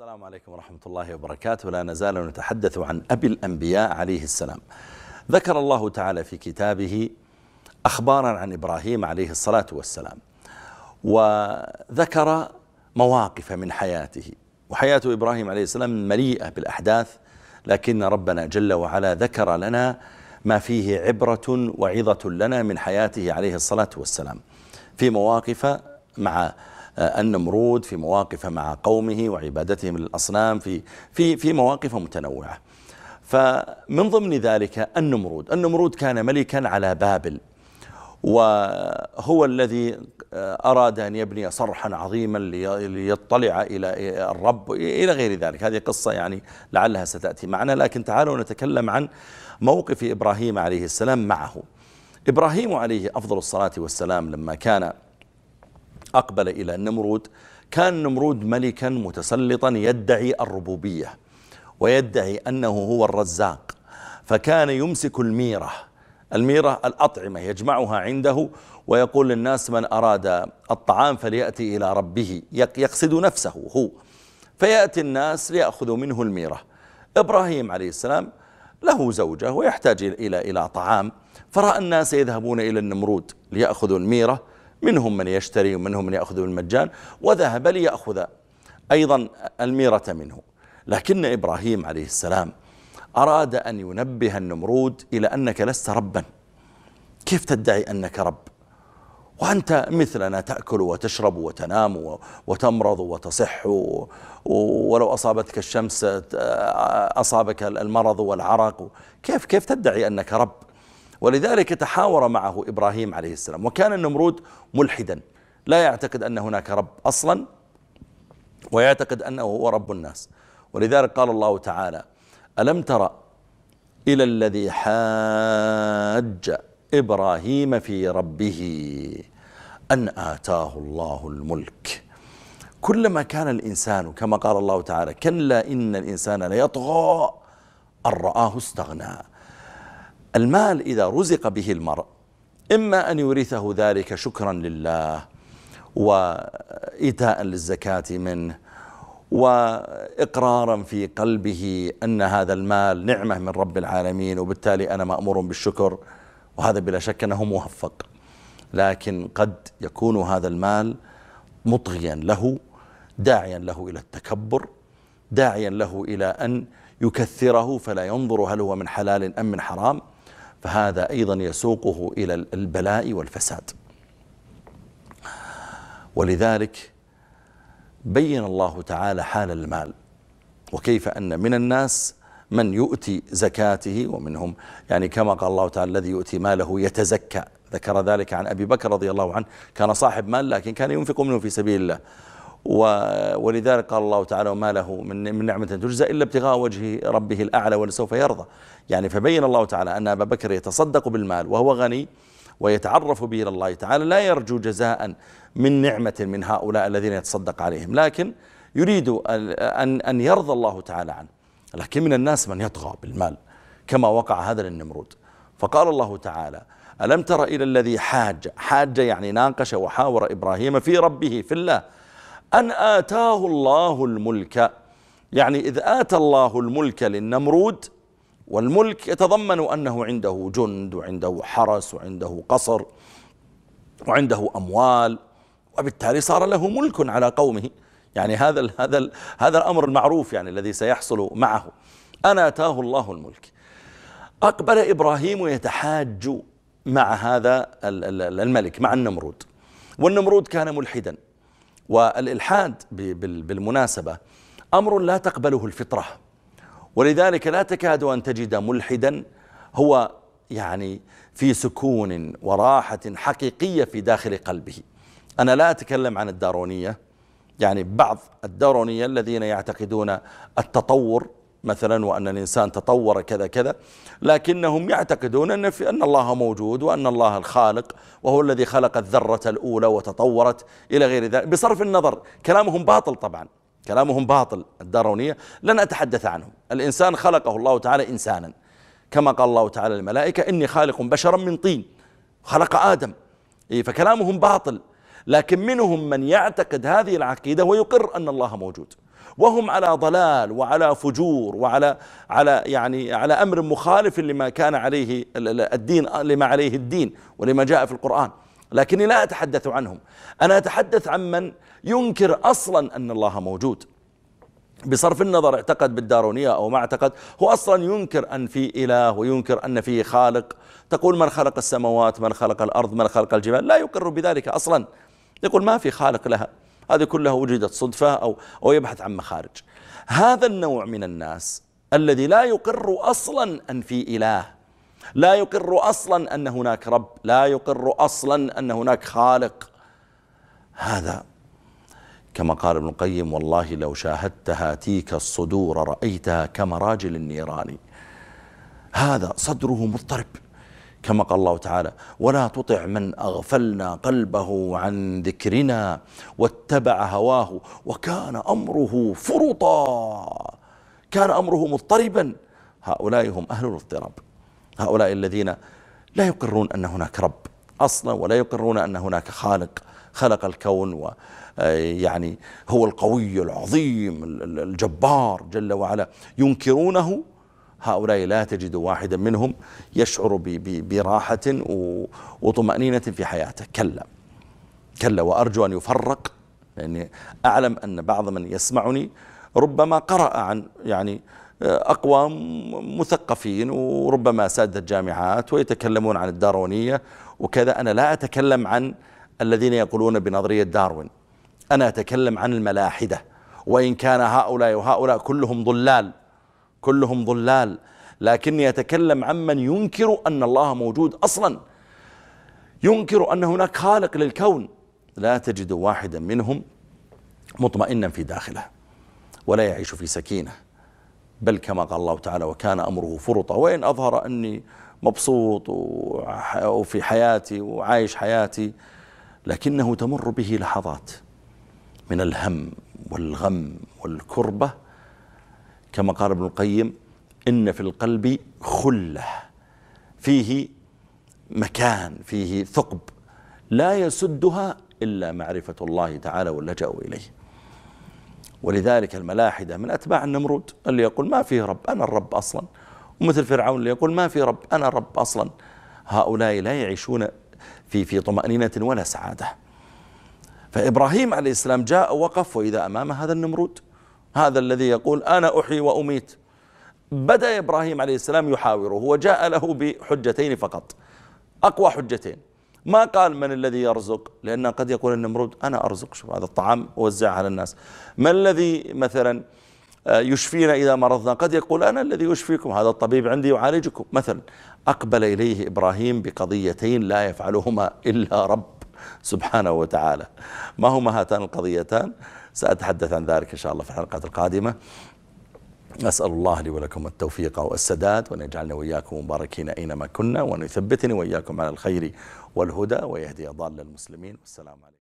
السلام عليكم ورحمة الله وبركاته لا نزال نتحدث عن أبي الأنبياء عليه السلام ذكر الله تعالى في كتابه أخبارا عن إبراهيم عليه الصلاة والسلام وذكر مواقف من حياته وحياة إبراهيم عليه السلام مليئة بالأحداث لكن ربنا جل وعلا ذكر لنا ما فيه عبرة وعظة لنا من حياته عليه الصلاة والسلام في مواقف مع النمرود آه، في مواقفه مع قومه وعبادتهم للأصنام في, في, في مواقف متنوعة فمن ضمن ذلك النمرود النمرود كان ملكا على بابل وهو الذي آه، أراد أن يبني صرحا عظيما ليطلع إلى الرب إلى غير ذلك هذه قصة يعني لعلها ستأتي معنا لكن تعالوا نتكلم عن موقف إبراهيم عليه السلام معه إبراهيم عليه أفضل الصلاة والسلام لما كان أقبل إلى النمرود كان نمرود ملكا متسلطا يدعي الربوبية ويدعي أنه هو الرزاق فكان يمسك الميرة الميرة الأطعمة يجمعها عنده ويقول للناس من أراد الطعام فليأتي إلى ربه يقصد نفسه هو فيأتي الناس ليأخذوا منه الميرة إبراهيم عليه السلام له زوجة ويحتاج إلى إلى طعام فرأى الناس يذهبون إلى النمرود ليأخذوا الميرة منهم من يشتري ومنهم من يأخذ بالمجان وذهب ليأخذ أيضا الميرة منه لكن إبراهيم عليه السلام أراد أن ينبه النمرود إلى أنك لست ربا كيف تدعي أنك رب وأنت مثلنا تأكل وتشرب وتنام وتمرض وتصح ولو أصابتك الشمس أصابك المرض والعرق كيف كيف تدعي أنك رب ولذلك تحاور معه إبراهيم عليه السلام وكان النمرود ملحدا لا يعتقد أن هناك رب أصلا ويعتقد أنه هو رب الناس ولذلك قال الله تعالى ألم ترى إلى الذي حاج إبراهيم في ربه أن آتاه الله الملك كلما كان الإنسان كما قال الله تعالى كلا إن الإنسان ليطغى أن رآه استغنى المال إذا رزق به المرء إما أن يورثه ذلك شكرا لله وإيتاء للزكاة منه وإقرارا في قلبه أن هذا المال نعمة من رب العالمين وبالتالي أنا مأمور بالشكر وهذا بلا شك أنه موفق لكن قد يكون هذا المال مطغيا له داعيا له إلى التكبر داعيا له إلى أن يكثره فلا ينظر هل هو من حلال أم من حرام فهذا أيضا يسوقه إلى البلاء والفساد ولذلك بين الله تعالى حال المال وكيف أن من الناس من يؤتي زكاته ومنهم يعني كما قال الله تعالى الذي يؤتي ماله يتزكى ذكر ذلك عن أبي بكر رضي الله عنه كان صاحب مال لكن كان ينفق منه في سبيل الله ولذلك قال الله تعالى وما له من, من نعمة تجزى إلا ابتغاء وجه ربه الأعلى ولسوف يرضى يعني فبين الله تعالى أن أبا بكر يتصدق بالمال وهو غني ويتعرف به إلى الله تعالى لا يرجو جزاء من نعمة من هؤلاء الذين يتصدق عليهم لكن يريد أن, أن يرضى الله تعالى عنه لكن من الناس من يطغى بالمال كما وقع هذا للنمرود فقال الله تعالى ألم تر إلى الذي حاج حاج يعني ناقش وحاور إبراهيم في ربه في الله أن آتاه الله الملك يعني إذ آتى الله الملك للنمرود والملك يتضمن أنه عنده جند وعنده حرس وعنده قصر وعنده أموال وبالتالي صار له ملك على قومه يعني هذا الـ هذا الـ هذا الامر المعروف يعني الذي سيحصل معه ان اتاه الله الملك اقبل ابراهيم يتحاج مع هذا الملك مع النمرود والنمرود كان ملحدا والإلحاد بالمناسبة أمر لا تقبله الفطرة ولذلك لا تكاد أن تجد ملحدا هو يعني في سكون وراحة حقيقية في داخل قلبه أنا لا أتكلم عن الدارونية يعني بعض الدارونية الذين يعتقدون التطور مثلا وأن الإنسان تطور كذا كذا لكنهم يعتقدون أن, في أن الله موجود وأن الله الخالق وهو الذي خلق الذرة الأولى وتطورت إلى غير ذلك بصرف النظر كلامهم باطل طبعا كلامهم باطل الدارونية لن أتحدث عنهم الإنسان خلقه الله تعالى إنسانا كما قال الله تعالى للملائكة إني خالق بشرا من طين خلق آدم إيه، فكلامهم باطل لكن منهم من يعتقد هذه العقيدة ويقر أن الله موجود وهم على ضلال وعلى فجور وعلى على يعني على امر مخالف لما كان عليه الدين لما عليه الدين ولما جاء في القرآن لكني لا أتحدث عنهم أنا أتحدث عن من ينكر أصلا أن الله موجود بصرف النظر اعتقد بالدارونية أو ما اعتقد هو أصلا ينكر أن في إله وينكر أن في خالق تقول من خلق السماوات من خلق الأرض من خلق الجبال لا يقر بذلك أصلا يقول ما في خالق لها هذه كلها وجدت صدفة أو, أو يبحث عن مخارج هذا النوع من الناس الذي لا يقر أصلا أن في إله لا يقر أصلا أن هناك رب لا يقر أصلا أن هناك خالق هذا كما قال ابن القيم والله لو شاهدت هاتيك الصدور رأيتها كمراجل النيران هذا صدره مضطرب كما قال الله تعالى ولا تطع من أغفلنا قلبه عن ذكرنا واتبع هواه وكان أمره فرطا كان أمره مضطربا هؤلاء هم أهل الاضطراب هؤلاء الذين لا يقرون أن هناك رب أصلا ولا يقرون أن هناك خالق خلق الكون و آه، يعني هو القوي العظيم الجبار جل وعلا ينكرونه هؤلاء لا تجد واحدا منهم يشعر براحة وطمأنينة في حياته كلا كلا وأرجو أن يفرق لأني يعني أعلم أن بعض من يسمعني ربما قرأ عن يعني آه، أقوام مثقفين وربما سادة جامعات ويتكلمون عن الدارونية وكذا أنا لا أتكلم عن الذين يقولون بنظرية داروين أنا أتكلم عن الملاحدة وإن كان هؤلاء وهؤلاء كلهم ضلال كلهم ضلال لكني أتكلم عمن ينكر أن الله موجود أصلا ينكر أن هناك خالق للكون لا تجد واحدا منهم مطمئنا في داخله ولا يعيش في سكينة بل كما قال الله تعالى وكان أمره فرطا وإن أظهر أني مبسوط وفي حياتي وعايش حياتي لكنه تمر به لحظات من الهم والغم والكربة كما قال ابن القيم إن في القلب خلة فيه مكان فيه ثقب لا يسدها إلا معرفة الله تعالى واللجأ إليه ولذلك الملاحدة من أتباع النمرود اللي يقول ما فيه رب أنا الرب أصلا ومثل فرعون اللي يقول ما في رب أنا الرب أصلا هؤلاء لا يعيشون في في طمأنينة ولا سعادة فإبراهيم عليه السلام جاء وقف وإذا أمام هذا النمرود هذا الذي يقول أنا أحيي وأميت بدأ إبراهيم عليه السلام يحاوره وجاء له بحجتين فقط أقوى حجتين ما قال من الذي يرزق لأن قد يقول النمرود أنا أرزق شوف هذا الطعام اوزعه على الناس ما الذي مثلا آه، يشفينا إذا مرضنا قد يقول أنا الذي يشفيكم هذا الطبيب عندي يعالجكم مثلا أقبل إليه إبراهيم بقضيتين لا يفعلهما إلا رب سبحانه وتعالى ما هما هاتان القضيتان سأتحدث عن ذلك إن شاء الله في الحلقات القادمة أسأل الله لي ولكم التوفيق والسداد وأن يجعلنا وإياكم مباركين أينما كنا وأن يثبتني وإياكم على الخير والهدى ويهدي ضال المسلمين والسلام عليكم